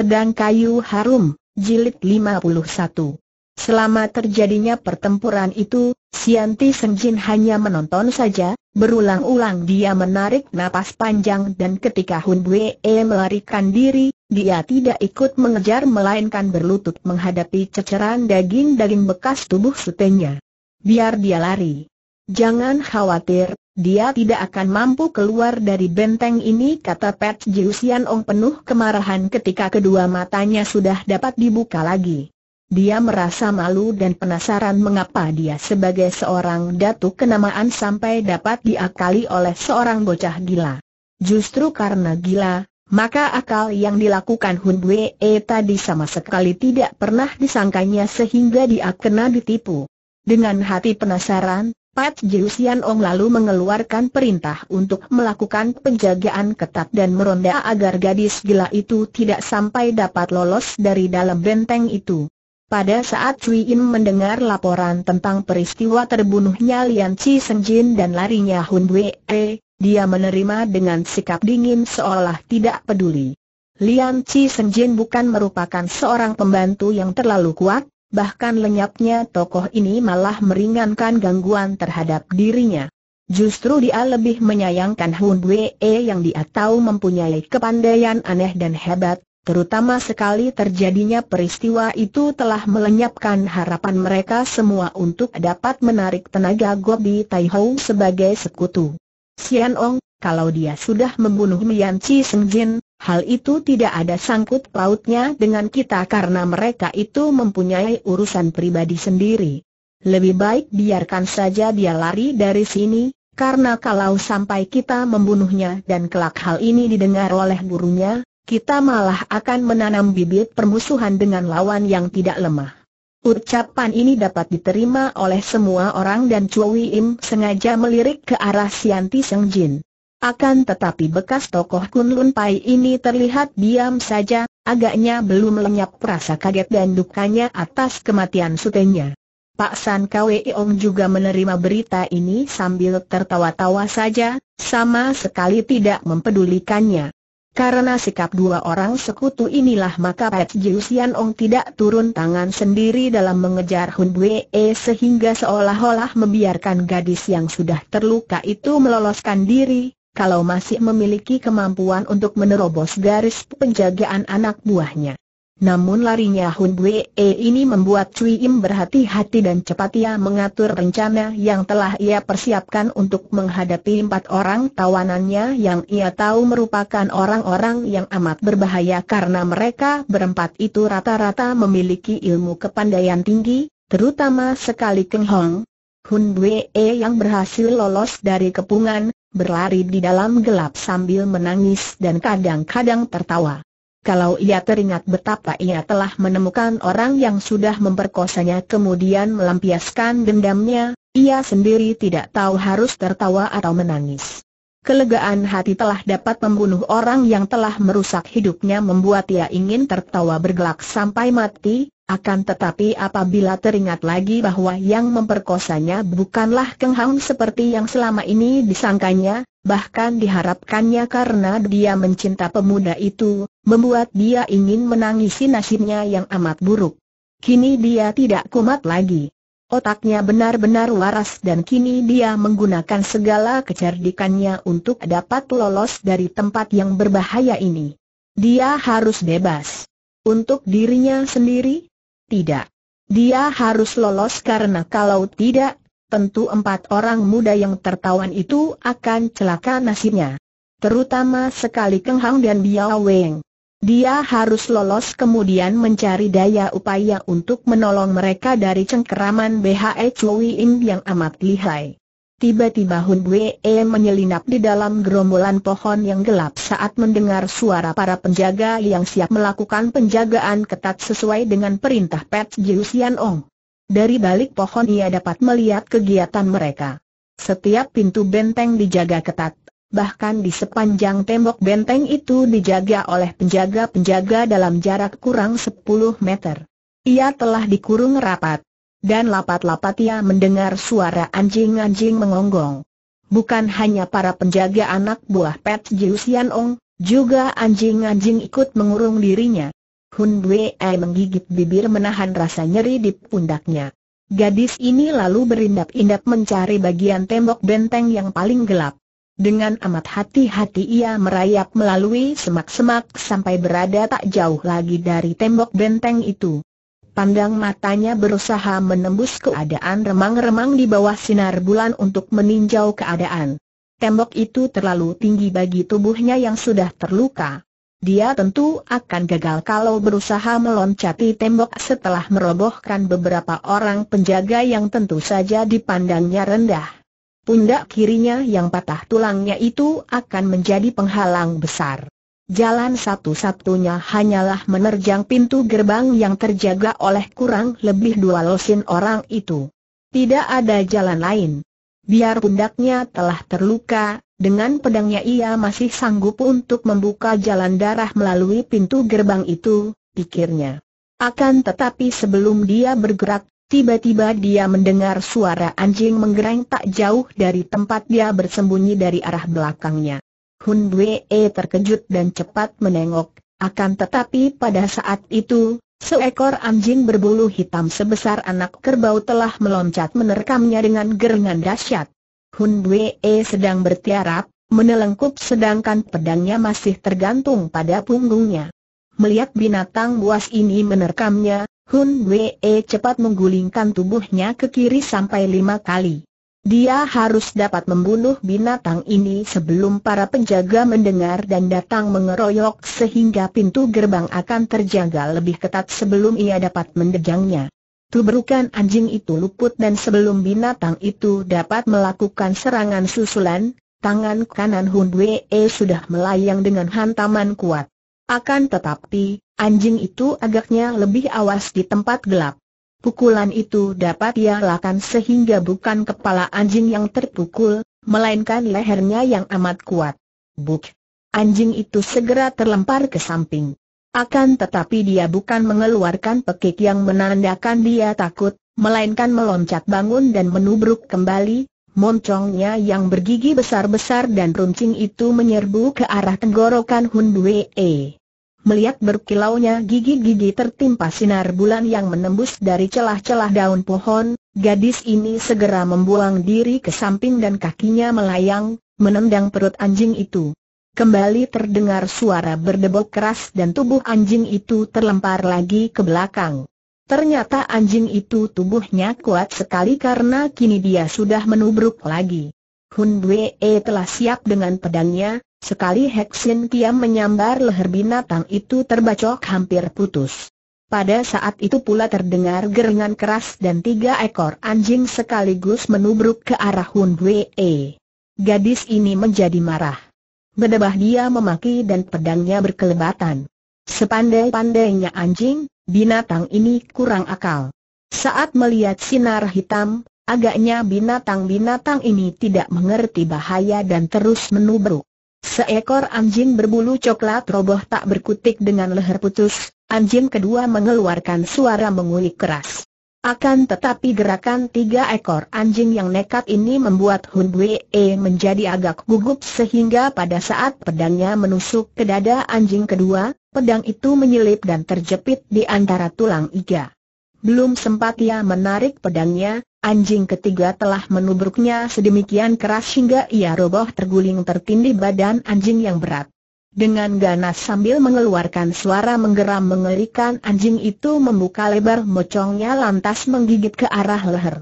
Pedang Kayu Harum, Jilid 51 Selama terjadinya pertempuran itu, Sianti Senjin hanya menonton saja, berulang-ulang dia menarik napas panjang dan ketika Hun Bue melarikan diri, dia tidak ikut mengejar melainkan berlutut menghadapi ceceran daging-daging bekas tubuh sutenya. Biar dia lari. Jangan khawatir, dia tidak akan mampu keluar dari benteng ini kata Pat Jiusian Ong penuh kemarahan ketika kedua matanya sudah dapat dibuka lagi. Dia merasa malu dan penasaran mengapa dia sebagai seorang datuk kenamaan sampai dapat diakali oleh seorang bocah gila. Justru karena gila, maka akal yang dilakukan Hun E tadi sama sekali tidak pernah disangkanya sehingga dia kena ditipu. Dengan hati penasaran, Pat Jiusian Ong lalu mengeluarkan perintah untuk melakukan penjagaan ketat dan meronda agar gadis gila itu tidak sampai dapat lolos dari dalam benteng itu. Pada saat Cui Im mendengar laporan tentang peristiwa terbunuhnya Lian Chi Senjin dan larinya Hun Wei, e, dia menerima dengan sikap dingin seolah tidak peduli. Lian Chi Senjin bukan merupakan seorang pembantu yang terlalu kuat, bahkan lenyapnya tokoh ini malah meringankan gangguan terhadap dirinya. Justru dia lebih menyayangkan Hun Wee e yang dia tahu mempunyai kepandaian aneh dan hebat, terutama sekali terjadinya peristiwa itu telah melenyapkan harapan mereka semua untuk dapat menarik tenaga Gobi Tai Hou sebagai sekutu. Xian Ong, kalau dia sudah membunuh Mian Chi Seng Jin, Hal itu tidak ada sangkut pautnya dengan kita karena mereka itu mempunyai urusan pribadi sendiri. Lebih baik biarkan saja dia lari dari sini, karena kalau sampai kita membunuhnya dan kelak hal ini didengar oleh gurunya, kita malah akan menanam bibit permusuhan dengan lawan yang tidak lemah. Ucapan ini dapat diterima oleh semua orang dan Chua Im sengaja melirik ke arah Sianti Seng Jin. Akan tetapi bekas tokoh Kun Lun Pai ini terlihat diam saja, agaknya belum lenyap rasa kaget dan dukanya atas kematian sutenya. Pak San Kwe Ong juga menerima berita ini sambil tertawa-tawa saja, sama sekali tidak mempedulikannya. Karena sikap dua orang sekutu inilah maka Pat Jiusian Ong tidak turun tangan sendiri dalam mengejar Hun E sehingga seolah-olah membiarkan gadis yang sudah terluka itu meloloskan diri, kalau masih memiliki kemampuan untuk menerobos garis penjagaan anak buahnya. Namun larinya Hun Bue e ini membuat Cui Im berhati-hati dan cepat ia mengatur rencana yang telah ia persiapkan untuk menghadapi empat orang tawanannya yang ia tahu merupakan orang-orang yang amat berbahaya karena mereka berempat itu rata-rata memiliki ilmu kepandaian tinggi, terutama sekali Keng Hong. Hun Bue e yang berhasil lolos dari kepungan, berlari di dalam gelap sambil menangis dan kadang-kadang tertawa. Kalau ia teringat betapa ia telah menemukan orang yang sudah memperkosanya kemudian melampiaskan dendamnya, ia sendiri tidak tahu harus tertawa atau menangis. Kelegaan hati telah dapat membunuh orang yang telah merusak hidupnya membuat ia ingin tertawa bergelak sampai mati, akan tetapi apabila teringat lagi bahwa yang memperkosanya bukanlah Keng Hang seperti yang selama ini disangkanya, bahkan diharapkannya karena dia mencinta pemuda itu, membuat dia ingin menangisi nasibnya yang amat buruk. Kini dia tidak kumat lagi. Otaknya benar-benar waras dan kini dia menggunakan segala kecerdikannya untuk dapat lolos dari tempat yang berbahaya ini. Dia harus bebas. Untuk dirinya sendiri? Tidak. Dia harus lolos karena kalau tidak, tentu empat orang muda yang tertawan itu akan celaka nasibnya. Terutama sekali Keng Hang dan Biao Weng. Dia harus lolos kemudian mencari daya upaya untuk menolong mereka dari cengkeraman BHE Chui Im yang amat lihai. Tiba-tiba Hun Wei menyelinap di dalam gerombolan pohon yang gelap saat mendengar suara para penjaga yang siap melakukan penjagaan ketat sesuai dengan perintah Pet Jiu Ong. Dari balik pohon ia dapat melihat kegiatan mereka. Setiap pintu benteng dijaga ketat, bahkan di sepanjang tembok benteng itu dijaga oleh penjaga-penjaga dalam jarak kurang 10 meter. Ia telah dikurung rapat. Dan lapat-lapat ia mendengar suara anjing-anjing mengonggong. Bukan hanya para penjaga anak buah Pet Jiu Sian Ong, juga anjing-anjing ikut mengurung dirinya. Hun Wei menggigit bibir menahan rasa nyeri di pundaknya. Gadis ini lalu berindap-indap mencari bagian tembok benteng yang paling gelap. Dengan amat hati-hati ia merayap melalui semak-semak sampai berada tak jauh lagi dari tembok benteng itu. Pandang matanya berusaha menembus keadaan remang-remang di bawah sinar bulan untuk meninjau keadaan. Tembok itu terlalu tinggi bagi tubuhnya yang sudah terluka. Dia tentu akan gagal kalau berusaha meloncati tembok setelah merobohkan beberapa orang penjaga yang tentu saja dipandangnya rendah pundak kirinya yang patah tulangnya itu akan menjadi penghalang besar. Jalan satu-satunya hanyalah menerjang pintu gerbang yang terjaga oleh kurang lebih dua losin orang itu. Tidak ada jalan lain. Biar pundaknya telah terluka, dengan pedangnya ia masih sanggup untuk membuka jalan darah melalui pintu gerbang itu, pikirnya. Akan tetapi sebelum dia bergerak, Tiba-tiba dia mendengar suara anjing menggereng tak jauh dari tempat dia bersembunyi dari arah belakangnya. Hun Bwee terkejut dan cepat menengok, akan tetapi pada saat itu, seekor anjing berbulu hitam sebesar anak kerbau telah meloncat menerkamnya dengan gerengan dahsyat. Hun Bwee sedang bertiarap, menelengkup sedangkan pedangnya masih tergantung pada punggungnya. Melihat binatang buas ini menerkamnya, Hun Wee cepat menggulingkan tubuhnya ke kiri sampai lima kali. Dia harus dapat membunuh binatang ini sebelum para penjaga mendengar dan datang mengeroyok sehingga pintu gerbang akan terjaga lebih ketat sebelum ia dapat mendejangnya. Tubrukan anjing itu luput dan sebelum binatang itu dapat melakukan serangan susulan, tangan kanan Hun Wee sudah melayang dengan hantaman kuat. Akan tetapi, anjing itu agaknya lebih awas di tempat gelap. Pukulan itu dapat ia lakukan sehingga bukan kepala anjing yang terpukul, melainkan lehernya yang amat kuat. Buk! Anjing itu segera terlempar ke samping. Akan tetapi dia bukan mengeluarkan pekik yang menandakan dia takut, melainkan meloncat bangun dan menubruk kembali, Moncongnya yang bergigi besar-besar dan runcing itu menyerbu ke arah tenggorokan Hun Buwe. Melihat berkilaunya gigi-gigi tertimpa sinar bulan yang menembus dari celah-celah daun pohon, gadis ini segera membuang diri ke samping dan kakinya melayang, menendang perut anjing itu. Kembali terdengar suara berdebok keras dan tubuh anjing itu terlempar lagi ke belakang. Ternyata anjing itu tubuhnya kuat sekali karena kini dia sudah menubruk lagi. Hun Bue telah siap dengan pedangnya, Sekali Heksin Kiam menyambar leher binatang itu terbacok hampir putus. Pada saat itu pula terdengar geringan keras dan tiga ekor anjing sekaligus menubruk ke arah Hun Wee. Gadis ini menjadi marah. Bedebah dia memaki dan pedangnya berkelebatan. Sepandai-pandainya anjing, binatang ini kurang akal. Saat melihat sinar hitam, agaknya binatang-binatang ini tidak mengerti bahaya dan terus menubruk. Seekor anjing berbulu coklat roboh tak berkutik dengan leher putus, anjing kedua mengeluarkan suara mengulik keras. Akan tetapi gerakan tiga ekor anjing yang nekat ini membuat Hun Bue menjadi agak gugup sehingga pada saat pedangnya menusuk ke dada anjing kedua, pedang itu menyelip dan terjepit di antara tulang iga. Belum sempat ia menarik pedangnya, Anjing ketiga telah menubruknya sedemikian keras hingga ia roboh terguling tertindih badan anjing yang berat. Dengan ganas sambil mengeluarkan suara menggeram mengerikan anjing itu membuka lebar mocongnya lantas menggigit ke arah leher.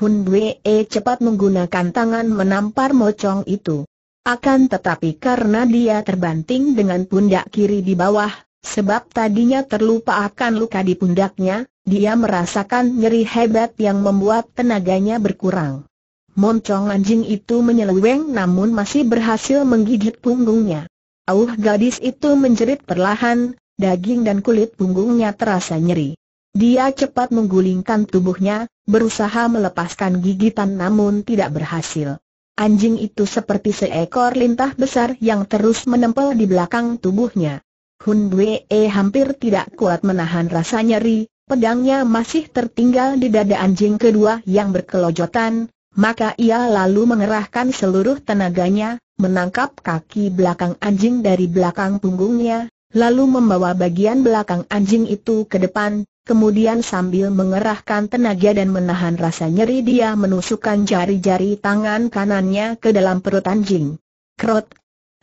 Hun Wei cepat menggunakan tangan menampar mocong itu. Akan tetapi karena dia terbanting dengan pundak kiri di bawah, sebab tadinya terlupa akan luka di pundaknya, dia merasakan nyeri hebat yang membuat tenaganya berkurang. Moncong anjing itu menyeleweng namun masih berhasil menggigit punggungnya. Auh gadis itu menjerit perlahan, daging dan kulit punggungnya terasa nyeri. Dia cepat menggulingkan tubuhnya, berusaha melepaskan gigitan namun tidak berhasil. Anjing itu seperti seekor lintah besar yang terus menempel di belakang tubuhnya. Hun Bwe hampir tidak kuat menahan rasa nyeri, pedangnya masih tertinggal di dada anjing kedua yang berkelojotan, maka ia lalu mengerahkan seluruh tenaganya, menangkap kaki belakang anjing dari belakang punggungnya, lalu membawa bagian belakang anjing itu ke depan, kemudian sambil mengerahkan tenaga dan menahan rasa nyeri dia menusukkan jari-jari tangan kanannya ke dalam perut anjing. Krot!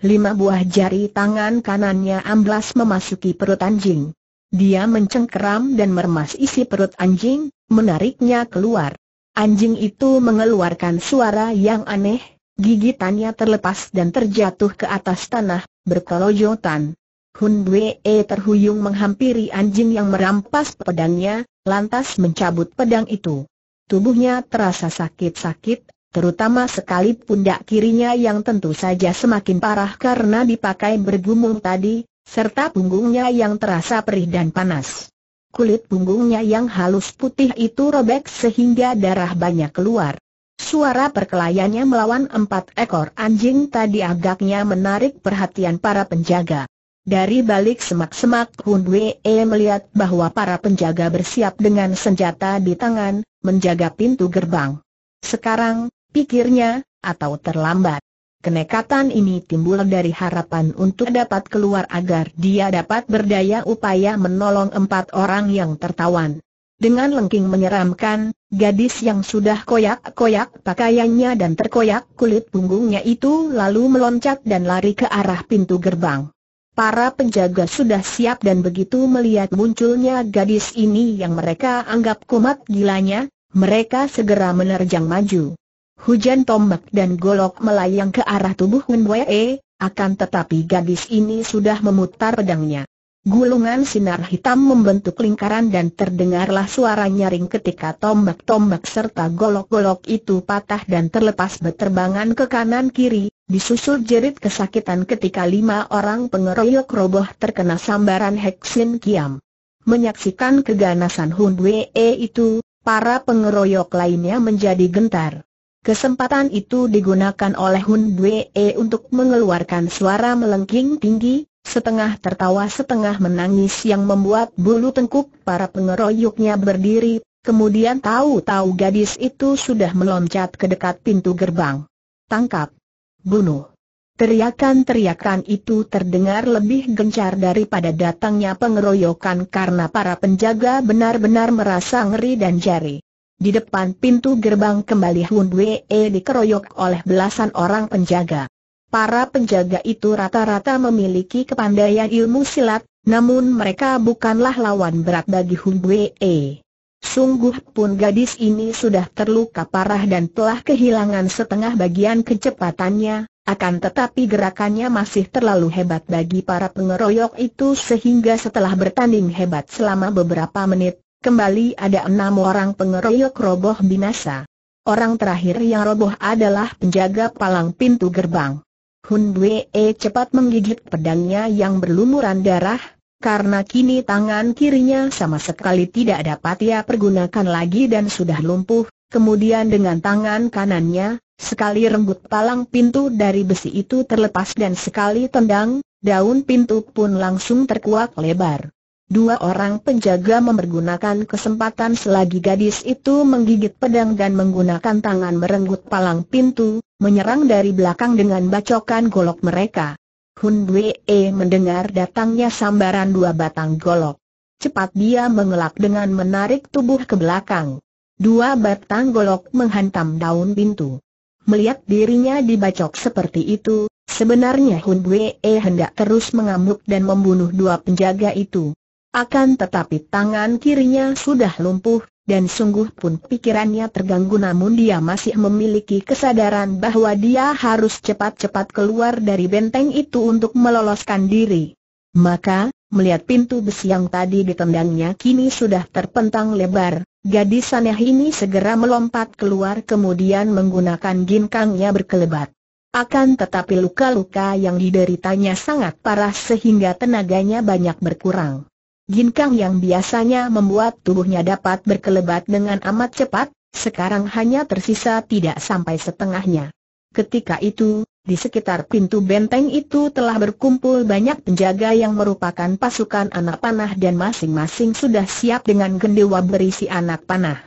Lima buah jari tangan kanannya amblas memasuki perut anjing. Dia mencengkeram dan meremas isi perut anjing, menariknya keluar. Anjing itu mengeluarkan suara yang aneh, gigitannya terlepas dan terjatuh ke atas tanah, berkelojotan. Hun Wee terhuyung menghampiri anjing yang merampas pedangnya, lantas mencabut pedang itu. Tubuhnya terasa sakit-sakit, terutama sekali pundak kirinya yang tentu saja semakin parah karena dipakai bergumung tadi, serta punggungnya yang terasa perih dan panas. Kulit punggungnya yang halus putih itu robek sehingga darah banyak keluar. Suara perkelayannya melawan empat ekor anjing tadi agaknya menarik perhatian para penjaga. Dari balik semak-semak Hun Wei melihat bahwa para penjaga bersiap dengan senjata di tangan, menjaga pintu gerbang. Sekarang, pikirnya, atau terlambat. Kenekatan ini timbul dari harapan untuk dapat keluar agar dia dapat berdaya upaya menolong empat orang yang tertawan. Dengan lengking menyeramkan, gadis yang sudah koyak-koyak pakaiannya dan terkoyak kulit punggungnya itu lalu meloncat dan lari ke arah pintu gerbang. Para penjaga sudah siap dan begitu melihat munculnya gadis ini yang mereka anggap kumat gilanya, mereka segera menerjang maju. Hujan tombak dan golok melayang ke arah tubuh Wen Wee, akan tetapi gadis ini sudah memutar pedangnya. Gulungan sinar hitam membentuk lingkaran dan terdengarlah suara nyaring ketika tombak-tombak serta golok-golok itu patah dan terlepas berterbangan ke kanan-kiri, disusul jerit kesakitan ketika lima orang pengeroyok roboh terkena sambaran Heksin Kiam. Menyaksikan keganasan Hun Wee itu, para pengeroyok lainnya menjadi gentar. Kesempatan itu digunakan oleh Hun Wee e untuk mengeluarkan suara melengking tinggi, setengah tertawa setengah menangis yang membuat bulu tengkuk para pengeroyoknya berdiri, kemudian tahu-tahu gadis itu sudah meloncat ke dekat pintu gerbang. Tangkap! Bunuh! Teriakan-teriakan itu terdengar lebih gencar daripada datangnya pengeroyokan karena para penjaga benar-benar merasa ngeri dan jari. Di depan pintu gerbang kembali Hun Wee e dikeroyok oleh belasan orang penjaga. Para penjaga itu rata-rata memiliki kepandaian ilmu silat, namun mereka bukanlah lawan berat bagi Hun Wee. E. Sungguh pun gadis ini sudah terluka parah dan telah kehilangan setengah bagian kecepatannya, akan tetapi gerakannya masih terlalu hebat bagi para pengeroyok itu sehingga setelah bertanding hebat selama beberapa menit, Kembali ada enam orang pengeroyok roboh binasa. Orang terakhir yang roboh adalah penjaga palang pintu gerbang. Hun Wee e cepat menggigit pedangnya yang berlumuran darah, karena kini tangan kirinya sama sekali tidak dapat ia pergunakan lagi dan sudah lumpuh, kemudian dengan tangan kanannya, sekali renggut palang pintu dari besi itu terlepas dan sekali tendang, daun pintu pun langsung terkuak lebar. Dua orang penjaga memergunakan kesempatan selagi gadis itu menggigit pedang dan menggunakan tangan merenggut palang pintu, menyerang dari belakang dengan bacokan golok mereka. Hun Wee mendengar datangnya sambaran dua batang golok. Cepat dia mengelak dengan menarik tubuh ke belakang. Dua batang golok menghantam daun pintu. Melihat dirinya dibacok seperti itu, sebenarnya Hun Wee hendak terus mengamuk dan membunuh dua penjaga itu. Akan tetapi tangan kirinya sudah lumpuh, dan sungguh pun pikirannya terganggu namun dia masih memiliki kesadaran bahwa dia harus cepat-cepat keluar dari benteng itu untuk meloloskan diri. Maka, melihat pintu besi yang tadi ditendangnya kini sudah terpentang lebar, gadis aneh ini segera melompat keluar kemudian menggunakan ginkangnya berkelebat. Akan tetapi luka-luka yang dideritanya sangat parah sehingga tenaganya banyak berkurang. Kang yang biasanya membuat tubuhnya dapat berkelebat dengan amat cepat, sekarang hanya tersisa tidak sampai setengahnya. Ketika itu, di sekitar pintu benteng itu telah berkumpul banyak penjaga yang merupakan pasukan anak panah dan masing-masing sudah siap dengan gendewa berisi anak panah.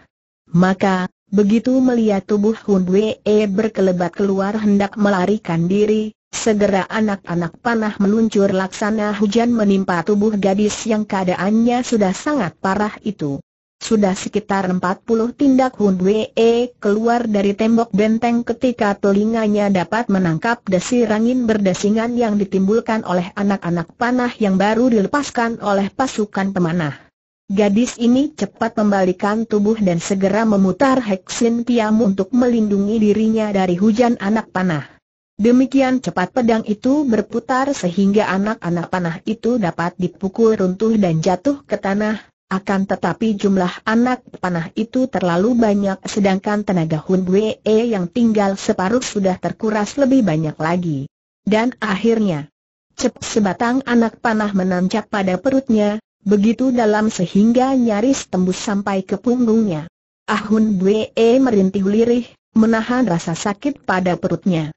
Maka, begitu melihat tubuh Hun Wee berkelebat keluar hendak melarikan diri, Segera anak-anak panah meluncur laksana hujan menimpa tubuh gadis yang keadaannya sudah sangat parah itu. Sudah sekitar 40 tindak Hun Wee keluar dari tembok benteng ketika telinganya dapat menangkap desir angin berdesingan yang ditimbulkan oleh anak-anak panah yang baru dilepaskan oleh pasukan pemanah. Gadis ini cepat membalikan tubuh dan segera memutar Heksin Tiam untuk melindungi dirinya dari hujan anak panah. Demikian cepat pedang itu berputar sehingga anak-anak panah itu dapat dipukul runtuh dan jatuh ke tanah, akan tetapi jumlah anak panah itu terlalu banyak sedangkan tenaga Hun Bue e yang tinggal separuh sudah terkuras lebih banyak lagi. Dan akhirnya, cep sebatang anak panah menancap pada perutnya, begitu dalam sehingga nyaris tembus sampai ke punggungnya. Ah Hun Bue e merintih lirih, menahan rasa sakit pada perutnya.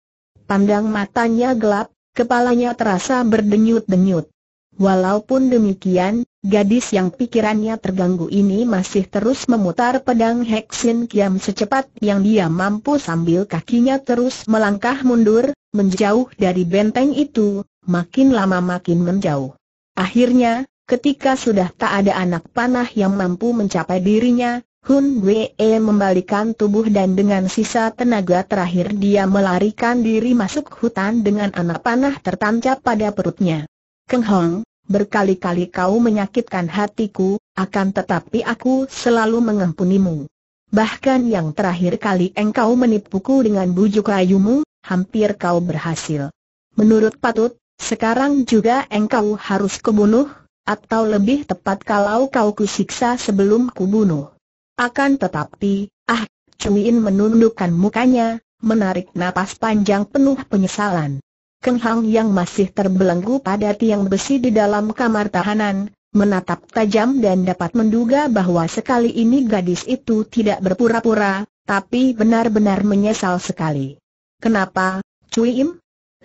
Pandang matanya gelap, kepalanya terasa berdenyut-denyut. Walaupun demikian, gadis yang pikirannya terganggu ini masih terus memutar pedang Heksin Kiam secepat yang dia mampu sambil kakinya terus melangkah mundur, menjauh dari benteng itu, makin lama makin menjauh. Akhirnya, ketika sudah tak ada anak panah yang mampu mencapai dirinya, Hun Wei membalikan tubuh dan dengan sisa tenaga terakhir dia melarikan diri masuk hutan dengan anak panah tertancap pada perutnya. Keng Hong, berkali-kali kau menyakitkan hatiku, akan tetapi aku selalu mengampunimu. Bahkan yang terakhir kali engkau menipuku dengan bujuk rayumu, hampir kau berhasil. Menurut patut, sekarang juga engkau harus kubunuh, atau lebih tepat kalau kau kusiksa sebelum kubunuh. Akan tetapi, ah, Cumiin menundukkan mukanya, menarik napas panjang penuh penyesalan. Keng Hang yang masih terbelenggu pada tiang besi di dalam kamar tahanan, menatap tajam dan dapat menduga bahwa sekali ini gadis itu tidak berpura-pura, tapi benar-benar menyesal sekali. Kenapa, Cui Im?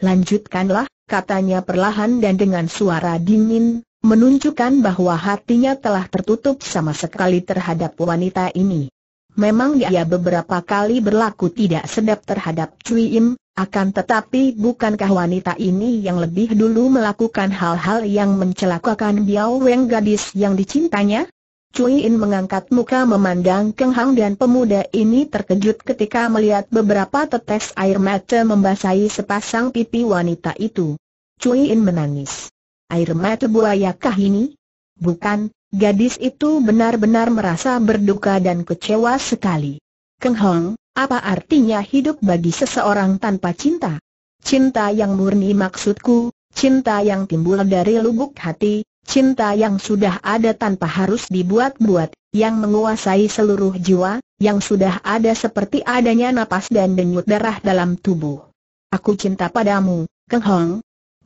Lanjutkanlah, katanya perlahan dan dengan suara dingin, menunjukkan bahwa hatinya telah tertutup sama sekali terhadap wanita ini. Memang dia beberapa kali berlaku tidak sedap terhadap Cui Im, akan tetapi bukankah wanita ini yang lebih dulu melakukan hal-hal yang mencelakakan Biao Weng gadis yang dicintanya? Cui In mengangkat muka memandang Keng Hang dan pemuda ini terkejut ketika melihat beberapa tetes air mata membasahi sepasang pipi wanita itu. Cui In menangis. Air mata kah ini? Bukan, gadis itu benar-benar merasa berduka dan kecewa sekali. Keng Hong, apa artinya hidup bagi seseorang tanpa cinta? Cinta yang murni maksudku, cinta yang timbul dari lubuk hati, cinta yang sudah ada tanpa harus dibuat-buat, yang menguasai seluruh jiwa, yang sudah ada seperti adanya napas dan denyut darah dalam tubuh. Aku cinta padamu, Keng Hong.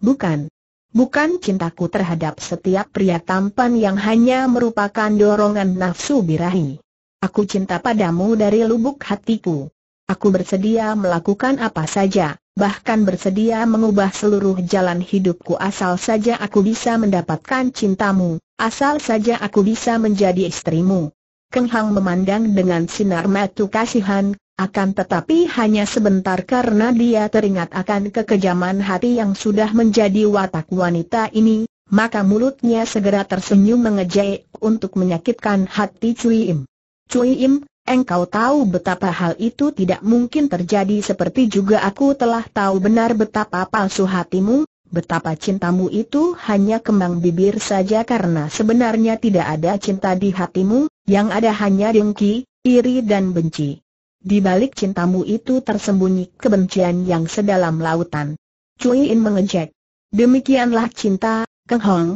Bukan, Bukan cintaku terhadap setiap pria tampan yang hanya merupakan dorongan nafsu birahi. Aku cinta padamu dari lubuk hatiku. Aku bersedia melakukan apa saja, bahkan bersedia mengubah seluruh jalan hidupku asal saja aku bisa mendapatkan cintamu, asal saja aku bisa menjadi istrimu. Keng Hang memandang dengan sinar mata kasihan, akan tetapi hanya sebentar karena dia teringat akan kekejaman hati yang sudah menjadi watak wanita ini, maka mulutnya segera tersenyum mengejek untuk menyakitkan hati Cui Im. Cui Im, engkau tahu betapa hal itu tidak mungkin terjadi seperti juga aku telah tahu benar betapa palsu hatimu, betapa cintamu itu hanya kembang bibir saja karena sebenarnya tidak ada cinta di hatimu, yang ada hanya dengki, iri dan benci. Di balik cintamu itu tersembunyi kebencian yang sedalam lautan. Cui In mengejek. Demikianlah cinta, Keng Hong.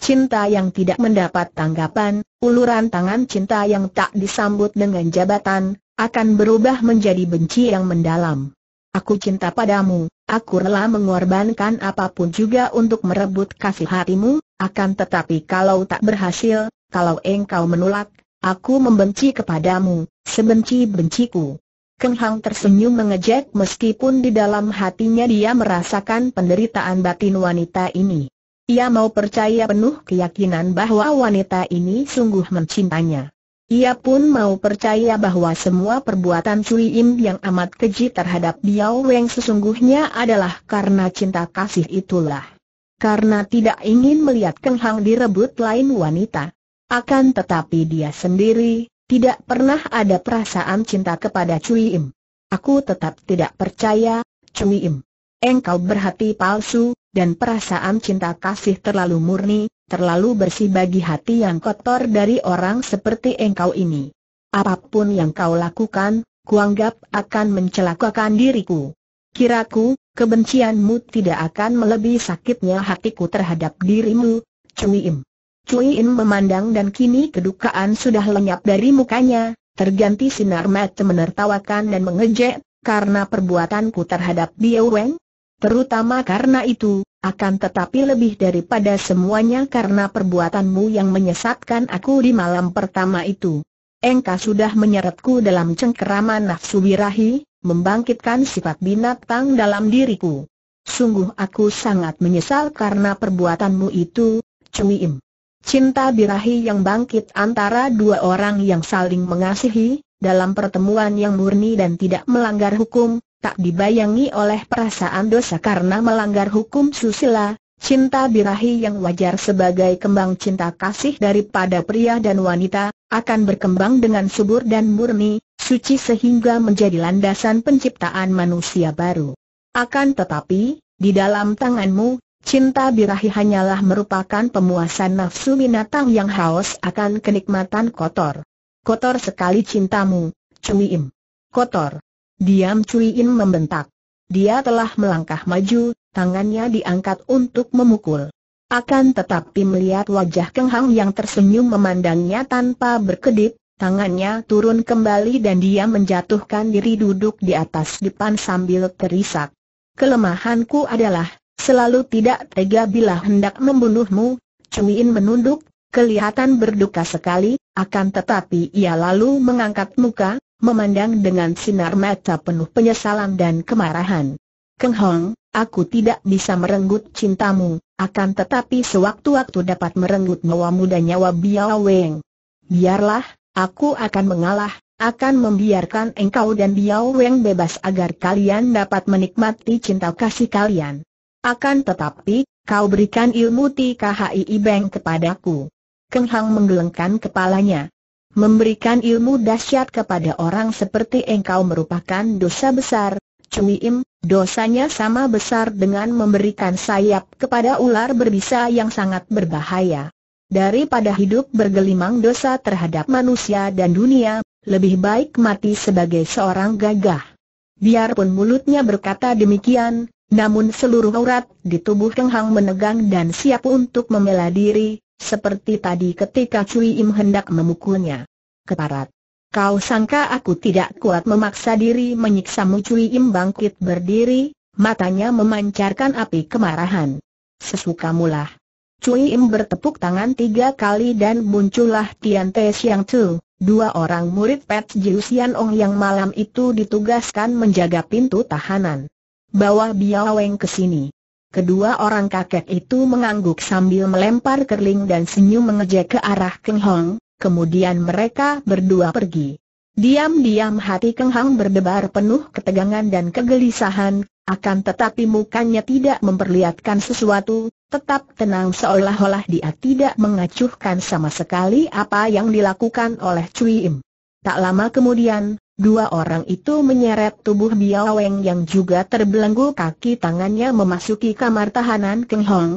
Cinta yang tidak mendapat tanggapan, uluran tangan cinta yang tak disambut dengan jabatan, akan berubah menjadi benci yang mendalam. Aku cinta padamu, aku rela mengorbankan apapun juga untuk merebut kasih hatimu, akan tetapi kalau tak berhasil, kalau engkau menolak, Aku membenci kepadamu, sebenci-benciku. Keng Hang tersenyum mengejek meskipun di dalam hatinya dia merasakan penderitaan batin wanita ini. Ia mau percaya penuh keyakinan bahwa wanita ini sungguh mencintanya. Ia pun mau percaya bahwa semua perbuatan Cui Im yang amat keji terhadap Biao Weng sesungguhnya adalah karena cinta kasih itulah. Karena tidak ingin melihat Keng Hang direbut lain wanita. Akan tetapi dia sendiri, tidak pernah ada perasaan cinta kepada Cui Im. Aku tetap tidak percaya, Cui Im. Engkau berhati palsu, dan perasaan cinta kasih terlalu murni, terlalu bersih bagi hati yang kotor dari orang seperti engkau ini. Apapun yang kau lakukan, kuanggap akan mencelakakan diriku. Kiraku, kebencianmu tidak akan melebihi sakitnya hatiku terhadap dirimu, Cui Im. Cui In memandang dan kini kedukaan sudah lenyap dari mukanya, terganti sinar mata menertawakan dan mengejek, karena perbuatanku terhadap Dia Weng. Terutama karena itu, akan tetapi lebih daripada semuanya karena perbuatanmu yang menyesatkan aku di malam pertama itu. Engkau sudah menyeretku dalam cengkeraman nafsu birahi, membangkitkan sifat binatang dalam diriku. Sungguh aku sangat menyesal karena perbuatanmu itu, Cui Im. Cinta birahi yang bangkit antara dua orang yang saling mengasihi, dalam pertemuan yang murni dan tidak melanggar hukum, tak dibayangi oleh perasaan dosa karena melanggar hukum susila, cinta birahi yang wajar sebagai kembang cinta kasih daripada pria dan wanita, akan berkembang dengan subur dan murni, suci sehingga menjadi landasan penciptaan manusia baru. Akan tetapi, di dalam tanganmu, Cinta birahi hanyalah merupakan pemuasan nafsu binatang yang haus akan kenikmatan kotor. Kotor sekali cintamu, Cui Im. Kotor. Diam Cui Im membentak. Dia telah melangkah maju, tangannya diangkat untuk memukul. Akan tetapi melihat wajah Keng Hang yang tersenyum memandangnya tanpa berkedip, tangannya turun kembali dan dia menjatuhkan diri duduk di atas depan sambil terisak. Kelemahanku adalah Selalu tidak tega bila hendak membunuhmu, Cuiin menunduk, kelihatan berduka sekali, akan tetapi ia lalu mengangkat muka, memandang dengan sinar mata penuh penyesalan dan kemarahan. Keng Hong, aku tidak bisa merenggut cintamu, akan tetapi sewaktu-waktu dapat merenggut nyawamu muda nyawa Biao Weng. Biarlah, aku akan mengalah, akan membiarkan engkau dan Biao Weng bebas agar kalian dapat menikmati cinta kasih kalian. Akan tetapi, kau berikan ilmu TKHI Beng kepadaku. Keng Hang menggelengkan kepalanya. Memberikan ilmu dahsyat kepada orang seperti engkau merupakan dosa besar, Cui Im, dosanya sama besar dengan memberikan sayap kepada ular berbisa yang sangat berbahaya. Daripada hidup bergelimang dosa terhadap manusia dan dunia, lebih baik mati sebagai seorang gagah. Biarpun mulutnya berkata demikian, namun seluruh urat di tubuh Keng Hang menegang dan siap untuk membela diri, seperti tadi ketika Cui Im hendak memukulnya. Keparat. Kau sangka aku tidak kuat memaksa diri menyiksamu Cui Im bangkit berdiri, matanya memancarkan api kemarahan. Sesukamulah. Cui Im bertepuk tangan tiga kali dan muncullah Tian Te Siang tuh, dua orang murid Pet Jiu Sian Ong yang malam itu ditugaskan menjaga pintu tahanan bawa Biaweng ke sini. Kedua orang kakek itu mengangguk sambil melempar kerling dan senyum mengejek ke arah Keng Hong, kemudian mereka berdua pergi. Diam-diam hati Keng Hong berdebar penuh ketegangan dan kegelisahan, akan tetapi mukanya tidak memperlihatkan sesuatu, tetap tenang seolah-olah dia tidak mengacuhkan sama sekali apa yang dilakukan oleh Cui Im. Tak lama kemudian, Dua orang itu menyeret tubuh Biaweng yang juga terbelenggu kaki tangannya memasuki kamar tahanan Keng Hong.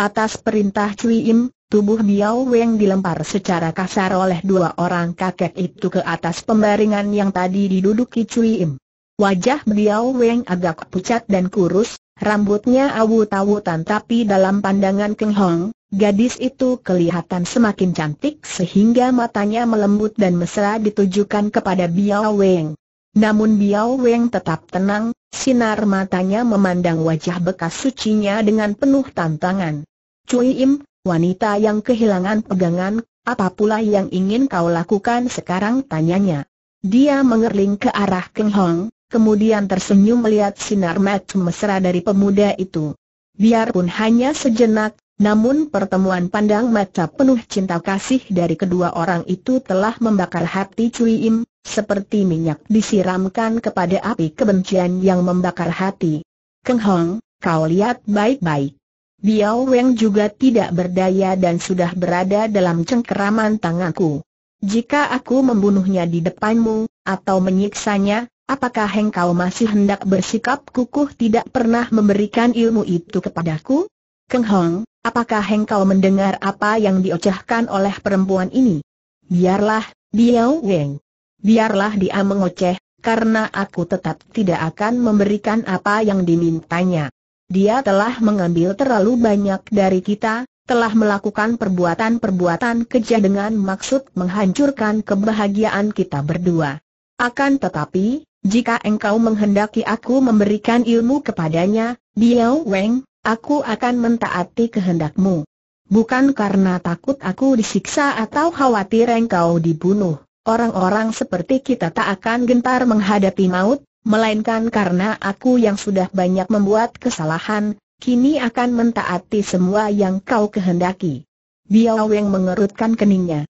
Atas perintah Cui Im, tubuh Biaweng dilempar secara kasar oleh dua orang kakek itu ke atas pembaringan yang tadi diduduki Cui Im. Wajah Biaweng agak pucat dan kurus, Rambutnya awut-awutan tapi dalam pandangan Keng Hong, gadis itu kelihatan semakin cantik sehingga matanya melembut dan mesra ditujukan kepada Biao Weng. Namun Biao Weng tetap tenang, sinar matanya memandang wajah bekas sucinya dengan penuh tantangan. Cui Im, wanita yang kehilangan pegangan, apa pula yang ingin kau lakukan sekarang tanyanya. Dia mengerling ke arah Keng Hong, kemudian tersenyum melihat sinar mata mesra dari pemuda itu. Biarpun hanya sejenak, namun pertemuan pandang mata penuh cinta kasih dari kedua orang itu telah membakar hati Cui Im, seperti minyak disiramkan kepada api kebencian yang membakar hati. Keng Hong, kau lihat baik-baik. Biao Weng juga tidak berdaya dan sudah berada dalam cengkeraman tanganku. Jika aku membunuhnya di depanmu, atau menyiksanya, apakah engkau masih hendak bersikap kukuh tidak pernah memberikan ilmu itu kepadaku? Keng Hong, apakah engkau mendengar apa yang diocahkan oleh perempuan ini? Biarlah, dia Weng. Biarlah dia mengoceh, karena aku tetap tidak akan memberikan apa yang dimintanya. Dia telah mengambil terlalu banyak dari kita, telah melakukan perbuatan-perbuatan kejah dengan maksud menghancurkan kebahagiaan kita berdua. Akan tetapi, jika engkau menghendaki aku memberikan ilmu kepadanya, Biao Weng, aku akan mentaati kehendakmu. Bukan karena takut aku disiksa atau khawatir engkau dibunuh, orang-orang seperti kita tak akan gentar menghadapi maut, melainkan karena aku yang sudah banyak membuat kesalahan, kini akan mentaati semua yang kau kehendaki. Biao Weng mengerutkan keningnya.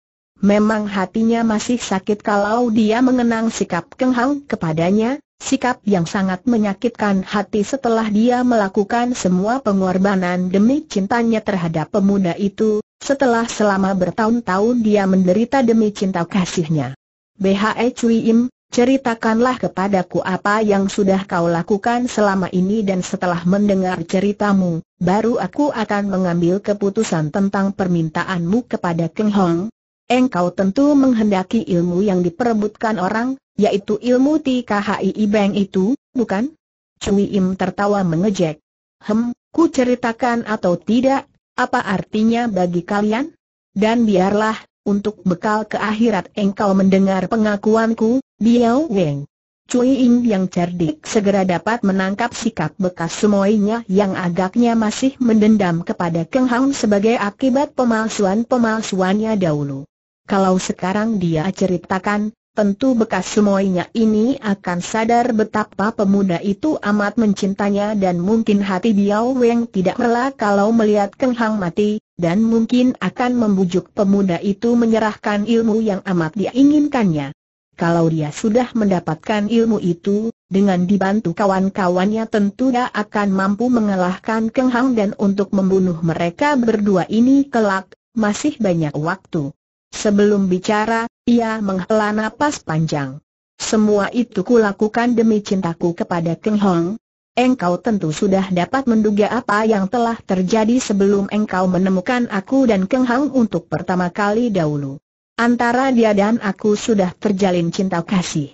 Memang hatinya masih sakit kalau dia mengenang sikap Keng Hang kepadanya, sikap yang sangat menyakitkan hati setelah dia melakukan semua pengorbanan demi cintanya terhadap pemuda itu, setelah selama bertahun-tahun dia menderita demi cinta kasihnya. BHE Cui Im, ceritakanlah kepadaku apa yang sudah kau lakukan selama ini dan setelah mendengar ceritamu, baru aku akan mengambil keputusan tentang permintaanmu kepada Keng Hong engkau tentu menghendaki ilmu yang diperebutkan orang, yaitu ilmu TKHI Beng itu, bukan? Cui Im tertawa mengejek. Hem, ku ceritakan atau tidak, apa artinya bagi kalian? Dan biarlah, untuk bekal ke akhirat engkau mendengar pengakuanku, Biao Weng. Cui Im yang cerdik segera dapat menangkap sikap bekas semuanya yang agaknya masih mendendam kepada Keng Hang sebagai akibat pemalsuan-pemalsuannya dahulu. Kalau sekarang dia ceritakan, tentu bekas semuanya ini akan sadar betapa pemuda itu amat mencintanya dan mungkin hati Biao Weng tidak rela kalau melihat Keng Hang mati, dan mungkin akan membujuk pemuda itu menyerahkan ilmu yang amat dia inginkannya. Kalau dia sudah mendapatkan ilmu itu, dengan dibantu kawan-kawannya tentu dia akan mampu mengalahkan Keng Hang dan untuk membunuh mereka berdua ini kelak, masih banyak waktu. Sebelum bicara, ia menghela nafas panjang. Semua itu kulakukan demi cintaku kepada Keng Hong. Engkau tentu sudah dapat menduga apa yang telah terjadi sebelum engkau menemukan aku dan Keng Hong untuk pertama kali dahulu. Antara dia dan aku sudah terjalin cinta kasih.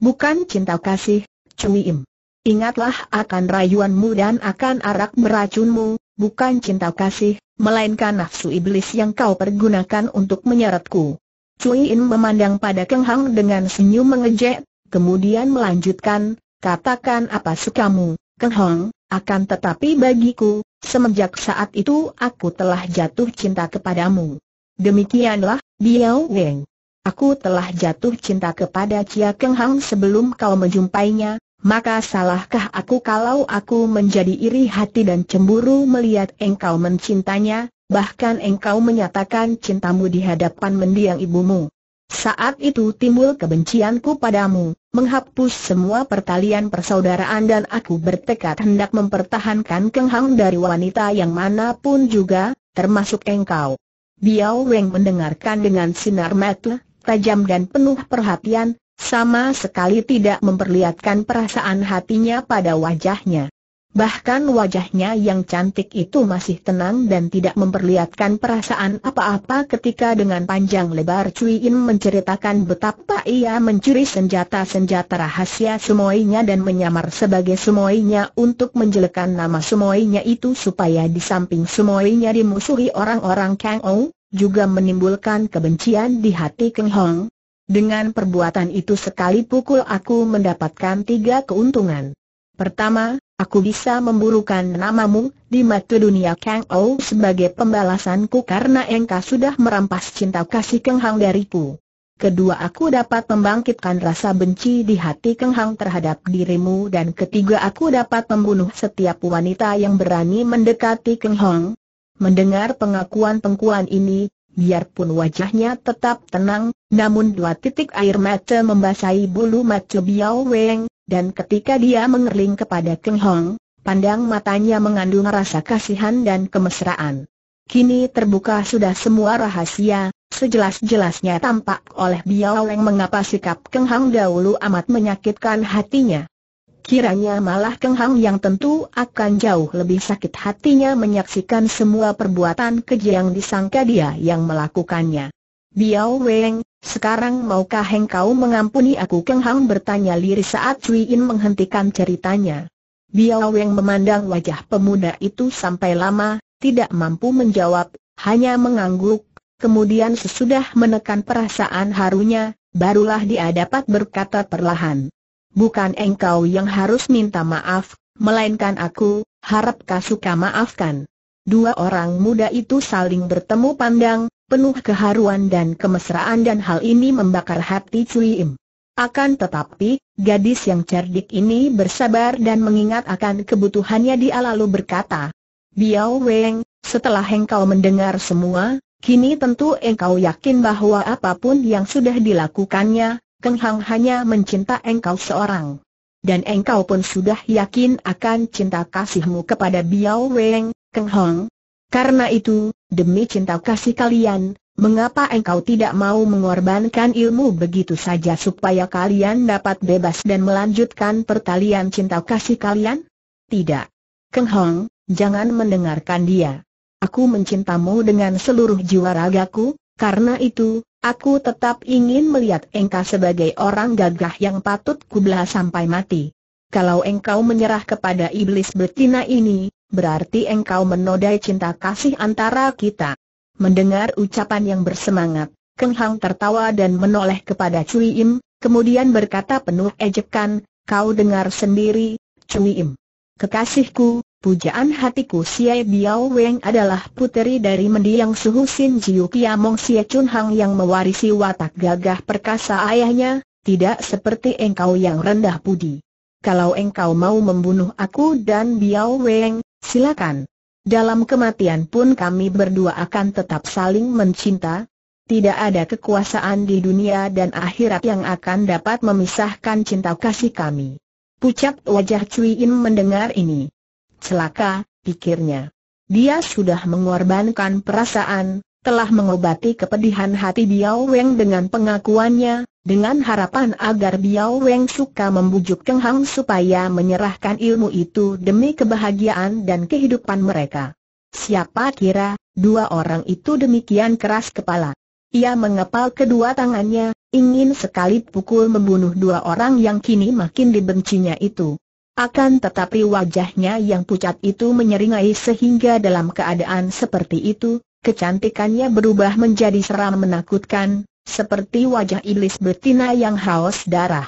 Bukan cinta kasih, Cui Im. Ingatlah akan rayuanmu dan akan arak beracunmu, bukan cinta kasih, melainkan nafsu iblis yang kau pergunakan untuk menyeretku. Cui In memandang pada Keng Hang dengan senyum mengejek, kemudian melanjutkan, katakan apa sukamu, Keng Hang, akan tetapi bagiku, semenjak saat itu aku telah jatuh cinta kepadamu. Demikianlah, Biao Weng. Aku telah jatuh cinta kepada Cia Keng Hang sebelum kau menjumpainya, maka salahkah aku kalau aku menjadi iri hati dan cemburu melihat engkau mencintanya, bahkan engkau menyatakan cintamu di hadapan mendiang ibumu. Saat itu timbul kebencianku padamu, menghapus semua pertalian persaudaraan dan aku bertekad hendak mempertahankan kenghang dari wanita yang manapun juga, termasuk engkau. Biao Weng mendengarkan dengan sinar mata tajam dan penuh perhatian, sama sekali tidak memperlihatkan perasaan hatinya pada wajahnya. Bahkan wajahnya yang cantik itu masih tenang dan tidak memperlihatkan perasaan apa-apa ketika dengan panjang lebar Cui In menceritakan betapa ia mencuri senjata-senjata rahasia semuanya dan menyamar sebagai semuanya untuk menjelekan nama semuanya itu supaya di samping semuanya dimusuhi orang-orang Kang Ou, juga menimbulkan kebencian di hati Kang Hong, dengan perbuatan itu sekali pukul aku mendapatkan tiga keuntungan. Pertama, aku bisa memburukan namamu di mata dunia Kang Ou sebagai pembalasanku karena engkau sudah merampas cinta kasih Kang Hang dariku. Kedua aku dapat membangkitkan rasa benci di hati Kang Hang terhadap dirimu dan ketiga aku dapat membunuh setiap wanita yang berani mendekati Kang Hang. Mendengar pengakuan pengkuan ini, biarpun wajahnya tetap tenang, namun dua titik air mata membasahi bulu mata Biao Weng, dan ketika dia mengerling kepada Keng Hong, pandang matanya mengandung rasa kasihan dan kemesraan. Kini terbuka sudah semua rahasia, sejelas-jelasnya tampak oleh Biao Weng mengapa sikap Keng Hong dahulu amat menyakitkan hatinya. Kiranya malah Keng Hong yang tentu akan jauh lebih sakit hatinya menyaksikan semua perbuatan keji yang disangka dia yang melakukannya. Biao Weng, sekarang maukah engkau mengampuni aku Keng Hang bertanya Liri saat Cui In menghentikan ceritanya. Biao Weng memandang wajah pemuda itu sampai lama, tidak mampu menjawab, hanya mengangguk, kemudian sesudah menekan perasaan harunya, barulah dia dapat berkata perlahan. Bukan engkau yang harus minta maaf, melainkan aku, harap kau maafkan. Dua orang muda itu saling bertemu pandang, penuh keharuan dan kemesraan dan hal ini membakar hati Cui Im. Akan tetapi, gadis yang cerdik ini bersabar dan mengingat akan kebutuhannya dia lalu berkata, Biao Weng, setelah engkau mendengar semua, kini tentu engkau yakin bahwa apapun yang sudah dilakukannya, Keng Hang hanya mencinta engkau seorang. Dan engkau pun sudah yakin akan cinta kasihmu kepada Biao Weng, Keng Hong, karena itu, demi cinta kasih kalian, mengapa engkau tidak mau mengorbankan ilmu begitu saja supaya kalian dapat bebas dan melanjutkan pertalian cinta kasih kalian? Tidak. Keng Hong, jangan mendengarkan dia. Aku mencintamu dengan seluruh jiwa ragaku, karena itu, aku tetap ingin melihat engkau sebagai orang gagah yang patut kubelah sampai mati. Kalau engkau menyerah kepada iblis betina ini, berarti engkau menodai cinta kasih antara kita. Mendengar ucapan yang bersemangat, Keng Hang tertawa dan menoleh kepada Cui Im, kemudian berkata penuh ejekan, kau dengar sendiri, Cui Im. Kekasihku, pujaan hatiku Xie Biao Weng adalah puteri dari mendiang suhu Sin Jiu Kiamong Chun Hang yang mewarisi watak gagah perkasa ayahnya, tidak seperti engkau yang rendah budi. Kalau engkau mau membunuh aku dan Biao Weng, Silakan. Dalam kematian pun kami berdua akan tetap saling mencinta, tidak ada kekuasaan di dunia dan akhirat yang akan dapat memisahkan cinta kasih kami. Pucat wajah Cui In mendengar ini. Celaka, pikirnya. Dia sudah mengorbankan perasaan, telah mengobati kepedihan hati Biao Weng dengan pengakuannya, dengan harapan agar Biao Weng suka membujuk Keng Hang supaya menyerahkan ilmu itu demi kebahagiaan dan kehidupan mereka. Siapa kira, dua orang itu demikian keras kepala. Ia mengepal kedua tangannya, ingin sekali pukul membunuh dua orang yang kini makin dibencinya itu. Akan tetapi wajahnya yang pucat itu menyeringai sehingga dalam keadaan seperti itu, kecantikannya berubah menjadi seram menakutkan, seperti wajah iblis betina yang haus darah.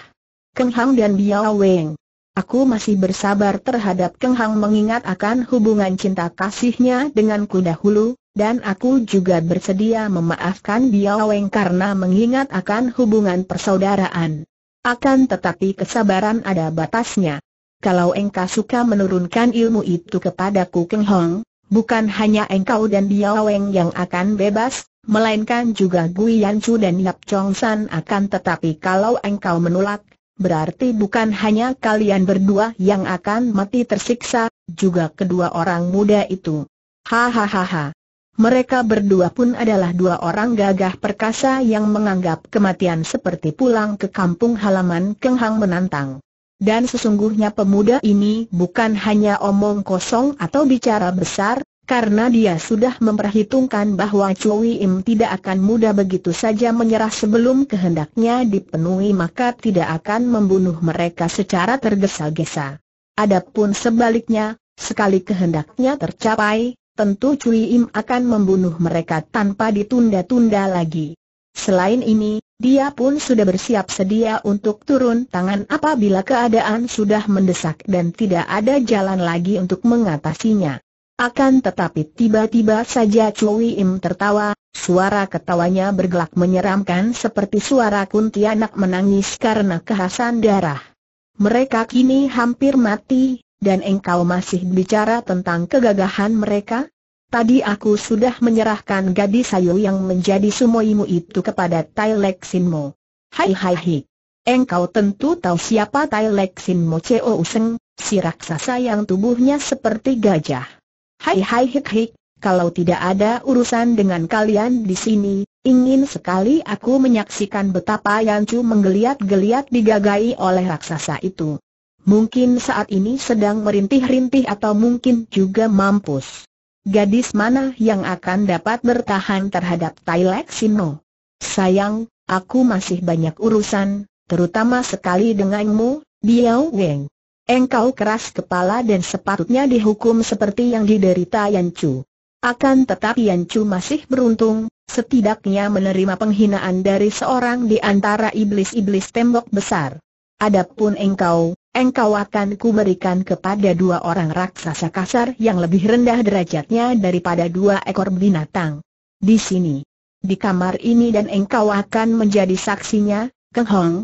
Keng Hang dan Biao Weng. Aku masih bersabar terhadap Keng Hang mengingat akan hubungan cinta kasihnya denganku dahulu, dan aku juga bersedia memaafkan Biao Weng karena mengingat akan hubungan persaudaraan. Akan tetapi kesabaran ada batasnya. Kalau engkau suka menurunkan ilmu itu kepadaku Keng Hong, Bukan hanya engkau dan Diaweng yang akan bebas, melainkan juga Gui Yancu dan Yap Chong San akan tetapi kalau engkau menolak, berarti bukan hanya kalian berdua yang akan mati tersiksa, juga kedua orang muda itu. Hahaha. Mereka berdua pun adalah dua orang gagah perkasa yang menganggap kematian seperti pulang ke kampung halaman Kenghang menantang. Dan sesungguhnya pemuda ini bukan hanya omong kosong atau bicara besar, karena dia sudah memperhitungkan bahwa Cui Im tidak akan mudah begitu saja menyerah sebelum kehendaknya dipenuhi maka tidak akan membunuh mereka secara tergesa-gesa. Adapun sebaliknya, sekali kehendaknya tercapai, tentu Cui Im akan membunuh mereka tanpa ditunda-tunda lagi. Selain ini, dia pun sudah bersiap sedia untuk turun tangan apabila keadaan sudah mendesak dan tidak ada jalan lagi untuk mengatasinya. Akan tetapi tiba-tiba saja Cui Im tertawa, suara ketawanya bergelak menyeramkan seperti suara anak menangis karena kehasan darah. Mereka kini hampir mati, dan engkau masih bicara tentang kegagahan mereka? Tadi aku sudah menyerahkan gadis sayu yang menjadi sumoimu itu kepada Tai Lek Mo. Hai hai hai. Engkau tentu tahu siapa Tai Lek Mo Useng, si raksasa yang tubuhnya seperti gajah. Hai hai hik hik, kalau tidak ada urusan dengan kalian di sini, ingin sekali aku menyaksikan betapa Yancu menggeliat-geliat digagai oleh raksasa itu. Mungkin saat ini sedang merintih-rintih atau mungkin juga mampus gadis mana yang akan dapat bertahan terhadap Tai Sayang, aku masih banyak urusan, terutama sekali denganmu, Biao Weng. Engkau keras kepala dan sepatutnya dihukum seperti yang diderita Yan Chu. Akan tetapi Yan Chu masih beruntung, setidaknya menerima penghinaan dari seorang di antara iblis-iblis tembok besar. Adapun engkau, engkau akan kuberikan kepada dua orang raksasa kasar yang lebih rendah derajatnya daripada dua ekor binatang. Di sini, di kamar ini dan engkau akan menjadi saksinya, Keng Hong.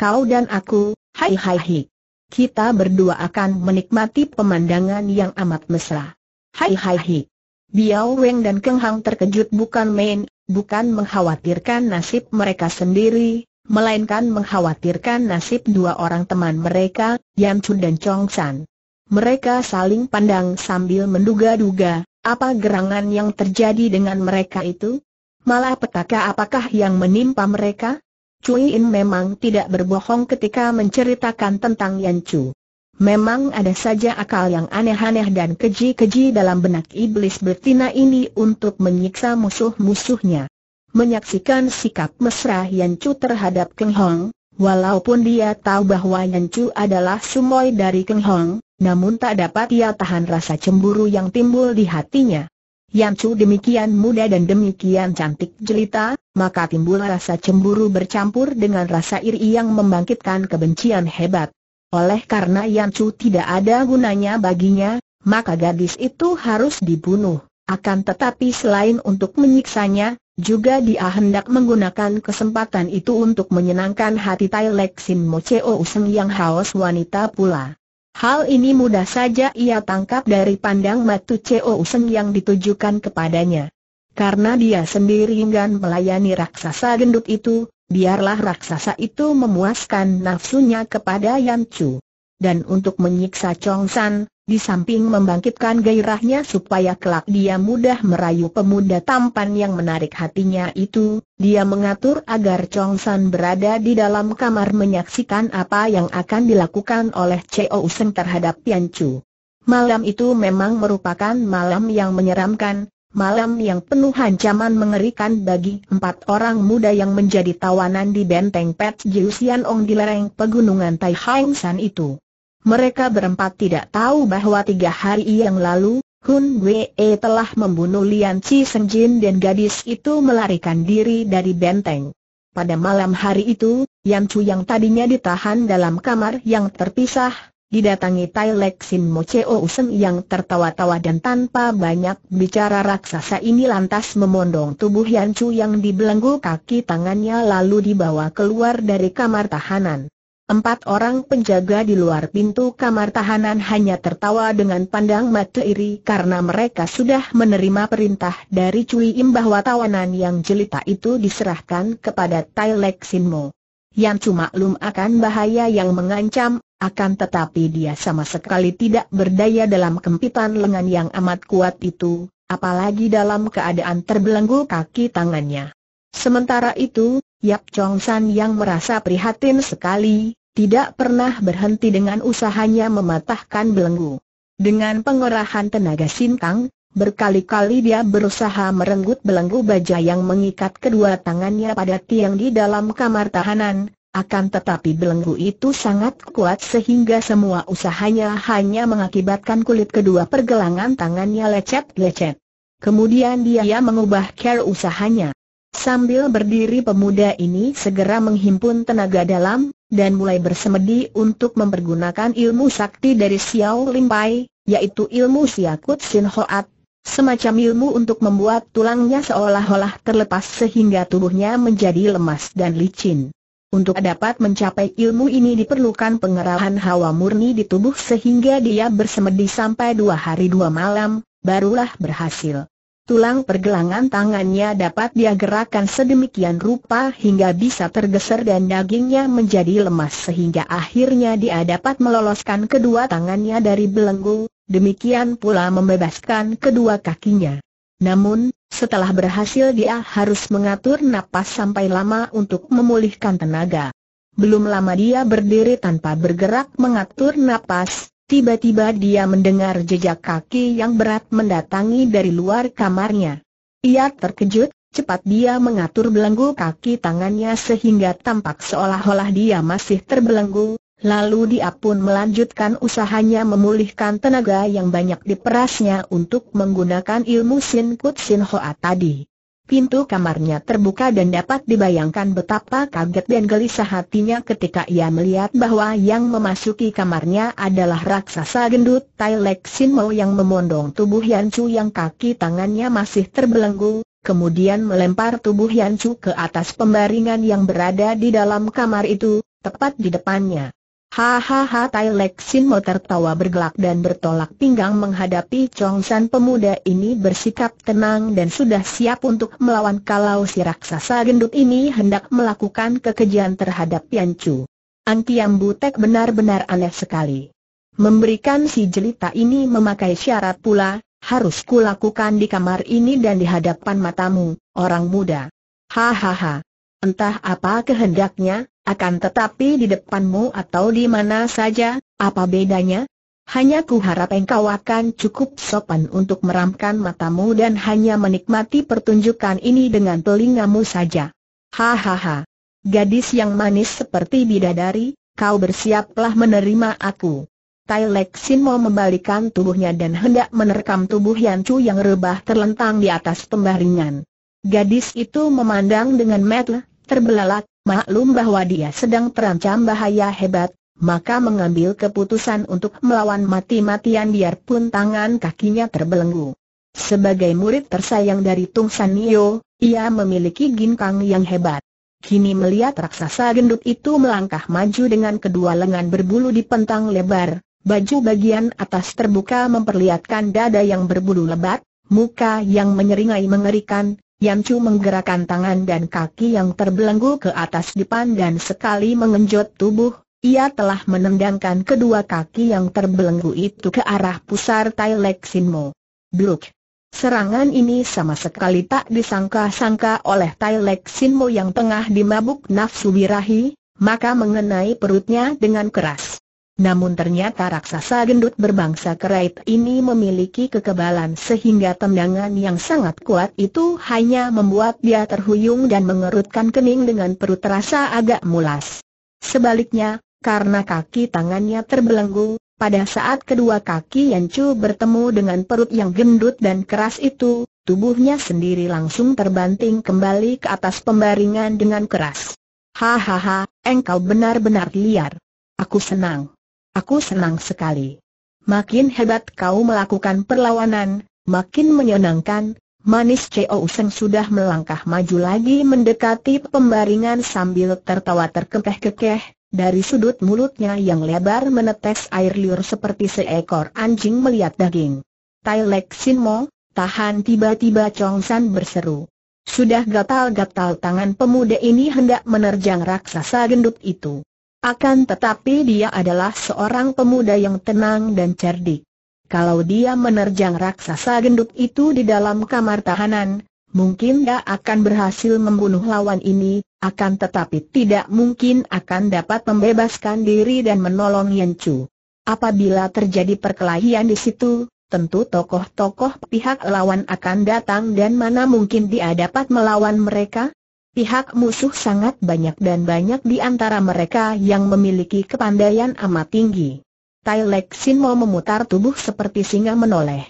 Kau dan aku, hai hai hai. Kita berdua akan menikmati pemandangan yang amat mesra. Hai hai hai. Biao Weng dan Keng Hong terkejut bukan main, bukan mengkhawatirkan nasib mereka sendiri, melainkan mengkhawatirkan nasib dua orang teman mereka, Yan Chun dan Chong San. Mereka saling pandang sambil menduga-duga, apa gerangan yang terjadi dengan mereka itu? Malah petaka apakah yang menimpa mereka? Cui In memang tidak berbohong ketika menceritakan tentang Yan Chu. Memang ada saja akal yang aneh-aneh dan keji-keji dalam benak iblis betina ini untuk menyiksa musuh-musuhnya. Menyaksikan sikap mesra Yan Chu terhadap Keng Hong, walaupun dia tahu bahwa Yan Chu adalah sumoy dari Keng Hong, namun tak dapat ia tahan rasa cemburu yang timbul di hatinya. Yan Chu demikian muda dan demikian cantik jelita, maka timbul rasa cemburu bercampur dengan rasa iri yang membangkitkan kebencian hebat. Oleh karena Yan Chu tidak ada gunanya baginya, maka gadis itu harus dibunuh. Akan tetapi selain untuk menyiksanya, juga dia hendak menggunakan kesempatan itu untuk menyenangkan hati Tai Lek Sin Mo Cheo Useng yang haus wanita pula. Hal ini mudah saja ia tangkap dari pandang matu Cheo Useng yang ditujukan kepadanya. Karena dia sendiri enggan melayani raksasa gendut itu, biarlah raksasa itu memuaskan nafsunya kepada Yan Chu dan untuk menyiksa Chong San, di samping membangkitkan gairahnya supaya kelak dia mudah merayu pemuda tampan yang menarik hatinya itu, dia mengatur agar Chong San berada di dalam kamar menyaksikan apa yang akan dilakukan oleh Cheo Useng terhadap Tian Chu. Malam itu memang merupakan malam yang menyeramkan, malam yang penuh ancaman mengerikan bagi empat orang muda yang menjadi tawanan di benteng Pet Jiusian Ong di lereng pegunungan Tai Hang San itu. Mereka berempat tidak tahu bahwa tiga hari yang lalu, Hun Wee telah membunuh Lian Chi Seng Jin dan gadis itu melarikan diri dari benteng. Pada malam hari itu, Yan Chu yang tadinya ditahan dalam kamar yang terpisah, didatangi Tai Lek Sin Mo Cheo Usen yang tertawa-tawa dan tanpa banyak bicara raksasa ini lantas memondong tubuh Yan Chu yang dibelenggu kaki tangannya lalu dibawa keluar dari kamar tahanan. Empat orang penjaga di luar pintu kamar tahanan hanya tertawa dengan pandang mata iri karena mereka sudah menerima perintah dari Cui Im bahwa tawanan yang jelita itu diserahkan kepada Tai Lek Sin Mo. Yang cuma lum akan bahaya yang mengancam, akan tetapi dia sama sekali tidak berdaya dalam kempitan lengan yang amat kuat itu, apalagi dalam keadaan terbelenggu kaki tangannya. Sementara itu, Yap Chong San yang merasa prihatin sekali, tidak pernah berhenti dengan usahanya mematahkan belenggu. Dengan pengerahan tenaga sintang, berkali-kali dia berusaha merenggut belenggu baja yang mengikat kedua tangannya pada tiang di dalam kamar tahanan, akan tetapi belenggu itu sangat kuat sehingga semua usahanya hanya mengakibatkan kulit kedua pergelangan tangannya lecet-lecet. Kemudian dia mengubah care usahanya. Sambil berdiri pemuda ini segera menghimpun tenaga dalam, dan mulai bersemedi untuk mempergunakan ilmu sakti dari Xiao Lim Pai, yaitu ilmu Siakut Sin Hoat, semacam ilmu untuk membuat tulangnya seolah-olah terlepas sehingga tubuhnya menjadi lemas dan licin. Untuk dapat mencapai ilmu ini diperlukan pengerahan hawa murni di tubuh sehingga dia bersemedi sampai dua hari dua malam, barulah berhasil tulang pergelangan tangannya dapat dia gerakan sedemikian rupa hingga bisa tergeser dan dagingnya menjadi lemas sehingga akhirnya dia dapat meloloskan kedua tangannya dari belenggu, demikian pula membebaskan kedua kakinya. Namun, setelah berhasil dia harus mengatur napas sampai lama untuk memulihkan tenaga. Belum lama dia berdiri tanpa bergerak mengatur napas, Tiba-tiba dia mendengar jejak kaki yang berat mendatangi dari luar kamarnya. Ia terkejut, cepat dia mengatur belenggu kaki tangannya sehingga tampak seolah-olah dia masih terbelenggu, lalu dia pun melanjutkan usahanya memulihkan tenaga yang banyak diperasnya untuk menggunakan ilmu Sin Kut Sin Hoa tadi pintu kamarnya terbuka dan dapat dibayangkan betapa kaget dan gelisah hatinya ketika ia melihat bahwa yang memasuki kamarnya adalah raksasa gendut Tai Lek Sin Mo yang memondong tubuh Yan Chu yang kaki tangannya masih terbelenggu, kemudian melempar tubuh Yan Chu ke atas pembaringan yang berada di dalam kamar itu, tepat di depannya. Hahaha Tai Lek Sin Mo tertawa bergelak dan bertolak pinggang menghadapi Chong San pemuda ini bersikap tenang dan sudah siap untuk melawan kalau si raksasa gendut ini hendak melakukan kekejian terhadap Yan Chu. Antiam Butek benar-benar aneh sekali. Memberikan si jelita ini memakai syarat pula, harus kulakukan di kamar ini dan di hadapan matamu, orang muda. Hahaha. Entah apa kehendaknya, akan tetapi di depanmu atau di mana saja, apa bedanya? Hanya ku harap engkau akan cukup sopan untuk meramkan matamu dan hanya menikmati pertunjukan ini dengan telingamu saja. Hahaha. Gadis yang manis seperti bidadari, kau bersiaplah menerima aku. Tai Lek Sin mau membalikan tubuhnya dan hendak menerkam tubuh Yan Chu yang rebah terlentang di atas pembaringan. Gadis itu memandang dengan mata terbelalak, maklum bahwa dia sedang terancam bahaya hebat, maka mengambil keputusan untuk melawan mati-matian biarpun tangan kakinya terbelenggu. Sebagai murid tersayang dari Tung San Nio, ia memiliki ginkang yang hebat. Kini melihat raksasa gendut itu melangkah maju dengan kedua lengan berbulu di pentang lebar, baju bagian atas terbuka memperlihatkan dada yang berbulu lebat, muka yang menyeringai mengerikan, Chu menggerakkan tangan dan kaki yang terbelenggu ke atas depan dan sekali mengenjot tubuh, ia telah menendangkan kedua kaki yang terbelenggu itu ke arah pusar Tai Lek Sinmo. Bluk! Serangan ini sama sekali tak disangka-sangka oleh Tai Lek Sinmo yang tengah dimabuk nafsu birahi, maka mengenai perutnya dengan keras. Namun ternyata raksasa gendut berbangsa kerait ini memiliki kekebalan sehingga tendangan yang sangat kuat itu hanya membuat dia terhuyung dan mengerutkan kening dengan perut terasa agak mulas. Sebaliknya, karena kaki tangannya terbelenggu, pada saat kedua kaki Yancu bertemu dengan perut yang gendut dan keras itu, tubuhnya sendiri langsung terbanting kembali ke atas pembaringan dengan keras. Hahaha, engkau benar-benar liar. Aku senang. Aku senang sekali. Makin hebat kau melakukan perlawanan, makin menyenangkan, manis Ceo Useng sudah melangkah maju lagi mendekati pembaringan sambil tertawa terkekeh-kekeh, dari sudut mulutnya yang lebar menetes air liur seperti seekor anjing melihat daging. Tai Lek Sin Mo, tahan tiba-tiba Chong San berseru. Sudah gatal-gatal tangan pemuda ini hendak menerjang raksasa gendut itu. Akan tetapi dia adalah seorang pemuda yang tenang dan cerdik. Kalau dia menerjang raksasa gendut itu di dalam kamar tahanan, mungkin dia akan berhasil membunuh lawan ini, akan tetapi tidak mungkin akan dapat membebaskan diri dan menolong Yen Chu. Apabila terjadi perkelahian di situ, tentu tokoh-tokoh pihak lawan akan datang dan mana mungkin dia dapat melawan mereka? Pihak musuh sangat banyak dan banyak di antara mereka yang memiliki kepandaian amat tinggi. Tai Lek Sin mau memutar tubuh seperti singa menoleh.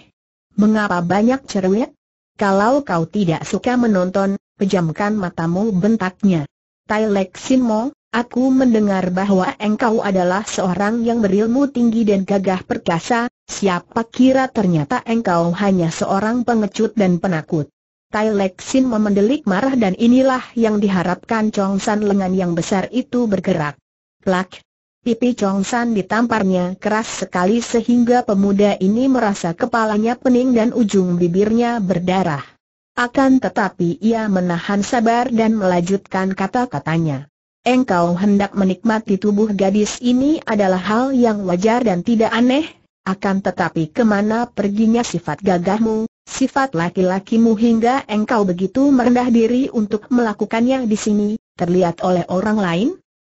Mengapa banyak cerewet? Kalau kau tidak suka menonton, pejamkan matamu bentaknya. Tai Lek Sin mau, aku mendengar bahwa engkau adalah seorang yang berilmu tinggi dan gagah perkasa, siapa kira ternyata engkau hanya seorang pengecut dan penakut. Tai Lek Sin memendelik marah dan inilah yang diharapkan Chong San lengan yang besar itu bergerak. Plak! Pipi Chong San ditamparnya keras sekali sehingga pemuda ini merasa kepalanya pening dan ujung bibirnya berdarah. Akan tetapi ia menahan sabar dan melanjutkan kata-katanya. Engkau hendak menikmati tubuh gadis ini adalah hal yang wajar dan tidak aneh, akan tetapi kemana perginya sifat gagahmu, sifat laki-lakimu hingga engkau begitu merendah diri untuk melakukannya di sini, terlihat oleh orang lain?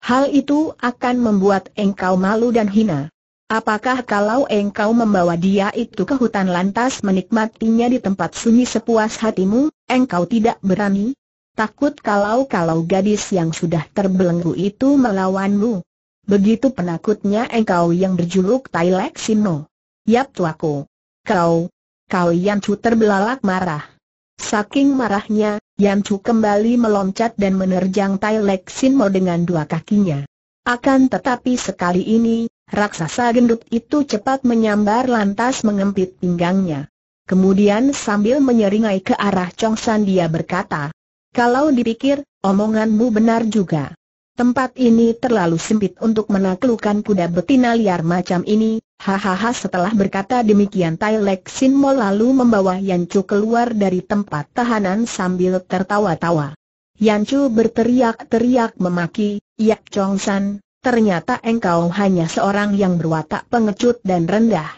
Hal itu akan membuat engkau malu dan hina. Apakah kalau engkau membawa dia itu ke hutan lantas menikmatinya di tempat sunyi sepuas hatimu, engkau tidak berani? Takut kalau-kalau gadis yang sudah terbelenggu itu melawanmu. Begitu penakutnya engkau yang berjuluk Tai Sino. Yap tuaku. Kau, Kau Yan Chu terbelalak marah. Saking marahnya, Yan Chu kembali meloncat dan menerjang Tai Lek Sin Mo dengan dua kakinya. Akan tetapi sekali ini, raksasa gendut itu cepat menyambar lantas mengempit pinggangnya. Kemudian sambil menyeringai ke arah Chong San dia berkata, Kalau dipikir, omonganmu benar juga. Tempat ini terlalu sempit untuk menaklukkan kuda betina liar macam ini, Hahaha setelah berkata demikian Tai Lek Sin Mo lalu membawa Yancu keluar dari tempat tahanan sambil tertawa-tawa. Yancu berteriak-teriak memaki, Yak Chong San, ternyata engkau hanya seorang yang berwatak pengecut dan rendah.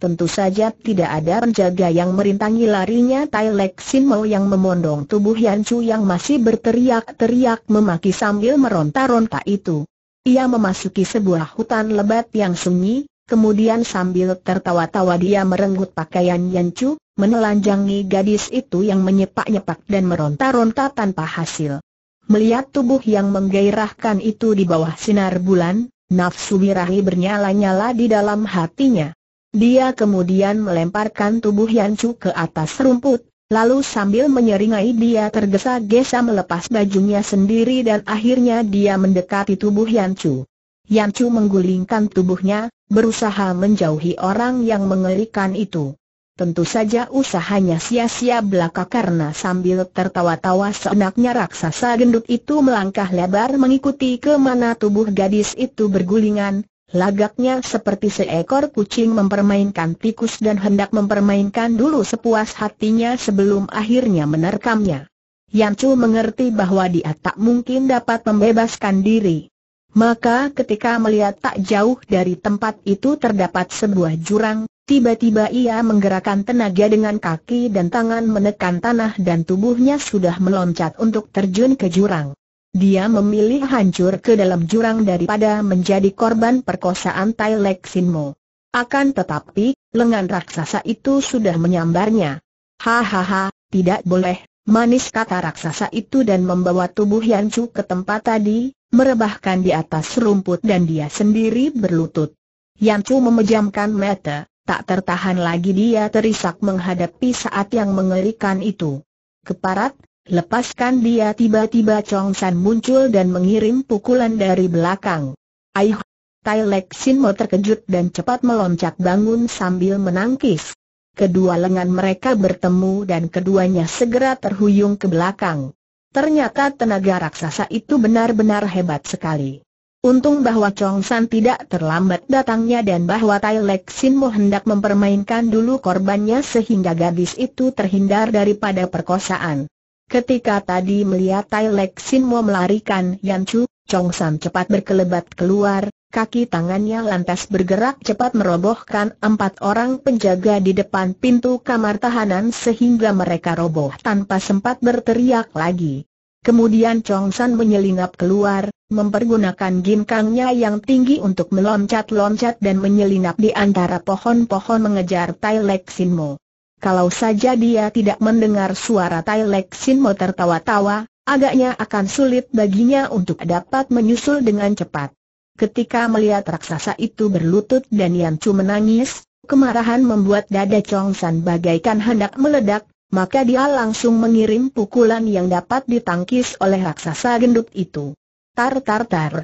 Tentu saja tidak ada penjaga yang merintangi larinya Tai Lek Sin Mo yang memondong tubuh Yan Chu yang masih berteriak-teriak memaki sambil meronta-ronta itu. Ia memasuki sebuah hutan lebat yang sunyi, Kemudian sambil tertawa-tawa dia merenggut pakaian Yancu, menelanjangi gadis itu yang menyepak-nyepak dan meronta-ronta tanpa hasil. Melihat tubuh yang menggairahkan itu di bawah sinar bulan, nafsu birahi bernyala-nyala di dalam hatinya. Dia kemudian melemparkan tubuh Yancu ke atas rumput, lalu sambil menyeringai dia tergesa-gesa melepas bajunya sendiri dan akhirnya dia mendekati tubuh Yancu. Yancu menggulingkan tubuhnya, berusaha menjauhi orang yang mengerikan itu. Tentu saja usahanya sia-sia belaka karena sambil tertawa-tawa seenaknya raksasa gendut itu melangkah lebar mengikuti ke mana tubuh gadis itu bergulingan, lagaknya seperti seekor kucing mempermainkan tikus dan hendak mempermainkan dulu sepuas hatinya sebelum akhirnya menerkamnya. Yancu mengerti bahwa dia tak mungkin dapat membebaskan diri. Maka ketika melihat tak jauh dari tempat itu terdapat sebuah jurang, tiba-tiba ia menggerakkan tenaga dengan kaki dan tangan menekan tanah dan tubuhnya sudah meloncat untuk terjun ke jurang. Dia memilih hancur ke dalam jurang daripada menjadi korban perkosaan Tai Lek Sinmo. Akan tetapi, lengan raksasa itu sudah menyambarnya. Hahaha, tidak boleh, Manis kata raksasa itu dan membawa tubuh Yan ke tempat tadi, merebahkan di atas rumput dan dia sendiri berlutut. Yan memejamkan mata, tak tertahan lagi dia terisak menghadapi saat yang mengerikan itu. Keparat, lepaskan dia tiba-tiba Chong San muncul dan mengirim pukulan dari belakang. Aih! Tai Lek Sin Mo terkejut dan cepat meloncat bangun sambil menangkis kedua lengan mereka bertemu dan keduanya segera terhuyung ke belakang. Ternyata tenaga raksasa itu benar-benar hebat sekali. Untung bahwa Chong San tidak terlambat datangnya dan bahwa Tai Lek Sin Mo hendak mempermainkan dulu korbannya sehingga gadis itu terhindar daripada perkosaan. Ketika tadi melihat Tai Lek Sin Mo melarikan Yan Chu, Chong San cepat berkelebat keluar, Kaki tangannya lantas bergerak cepat merobohkan empat orang penjaga di depan pintu kamar tahanan sehingga mereka roboh tanpa sempat berteriak lagi. Kemudian Chong San menyelinap keluar, mempergunakan ginkangnya yang tinggi untuk meloncat-loncat dan menyelinap di antara pohon-pohon mengejar Tai Lek Sin Mo. Kalau saja dia tidak mendengar suara Tai Lek Sin Mo tertawa-tawa, agaknya akan sulit baginya untuk dapat menyusul dengan cepat. Ketika melihat raksasa itu berlutut dan Yan Chu menangis, kemarahan membuat dada Chong San bagaikan hendak meledak, maka dia langsung mengirim pukulan yang dapat ditangkis oleh raksasa gendut itu. Tar tar tar.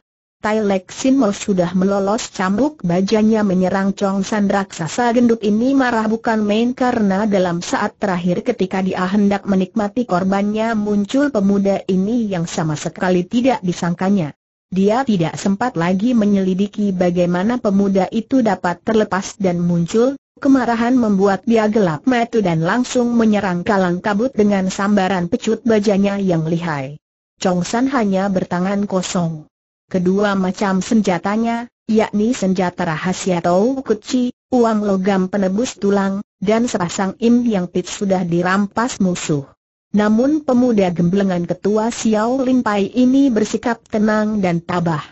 Tai Lek Sin Mo sudah melolos cambuk bajanya menyerang Chong San raksasa gendut ini marah bukan main karena dalam saat terakhir ketika dia hendak menikmati korbannya muncul pemuda ini yang sama sekali tidak disangkanya. Dia tidak sempat lagi menyelidiki bagaimana pemuda itu dapat terlepas dan muncul, kemarahan membuat dia gelap mata dan langsung menyerang kalang kabut dengan sambaran pecut bajanya yang lihai. Chong San hanya bertangan kosong. Kedua macam senjatanya, yakni senjata rahasia Tau Kuci, uang logam penebus tulang, dan sepasang im yang pit sudah dirampas musuh. Namun pemuda gemblengan ketua Xiao Limpai ini bersikap tenang dan tabah.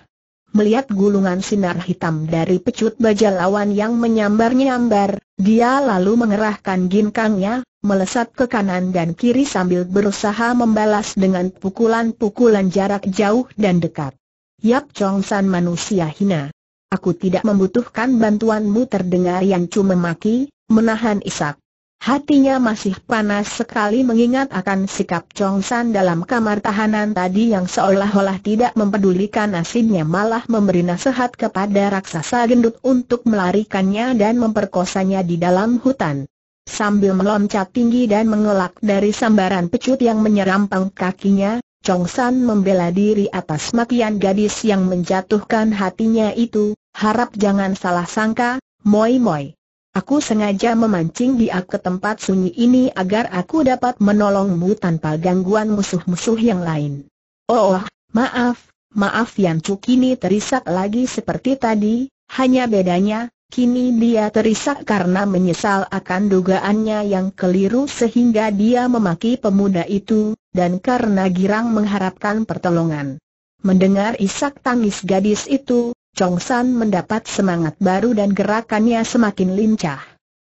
Melihat gulungan sinar hitam dari pecut baja lawan yang menyambar-nyambar, dia lalu mengerahkan ginkangnya, melesat ke kanan dan kiri sambil berusaha membalas dengan pukulan-pukulan jarak jauh dan dekat. Yap Chong San manusia hina. Aku tidak membutuhkan bantuanmu terdengar yang cuma maki, menahan isak. Hatinya masih panas sekali mengingat akan sikap Chong San dalam kamar tahanan tadi yang seolah-olah tidak mempedulikan nasibnya malah memberi nasihat kepada raksasa gendut untuk melarikannya dan memperkosanya di dalam hutan. Sambil meloncat tinggi dan mengelak dari sambaran pecut yang menyerampang kakinya, Chong San membela diri atas matian gadis yang menjatuhkan hatinya itu, harap jangan salah sangka, moi-moi. Aku sengaja memancing dia ke tempat sunyi ini agar aku dapat menolongmu tanpa gangguan musuh-musuh yang lain. Oh, maaf, maaf Yancu kini terisak lagi seperti tadi, hanya bedanya, kini dia terisak karena menyesal akan dugaannya yang keliru sehingga dia memaki pemuda itu, dan karena girang mengharapkan pertolongan. Mendengar isak tangis gadis itu, Chong San mendapat semangat baru dan gerakannya semakin lincah.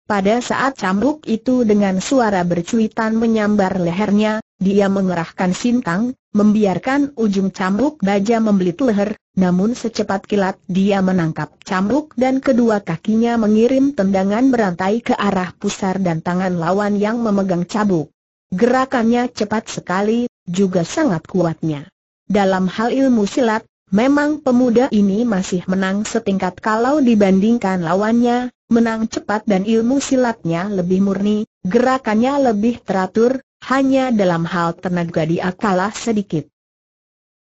Pada saat cambuk itu dengan suara bercuitan menyambar lehernya, dia mengerahkan sintang, membiarkan ujung cambuk baja membelit leher, namun secepat kilat dia menangkap cambuk dan kedua kakinya mengirim tendangan berantai ke arah pusar dan tangan lawan yang memegang cambuk. Gerakannya cepat sekali, juga sangat kuatnya. Dalam hal ilmu silat, Memang pemuda ini masih menang setingkat kalau dibandingkan lawannya, menang cepat dan ilmu silatnya lebih murni, gerakannya lebih teratur, hanya dalam hal tenaga dia kalah sedikit.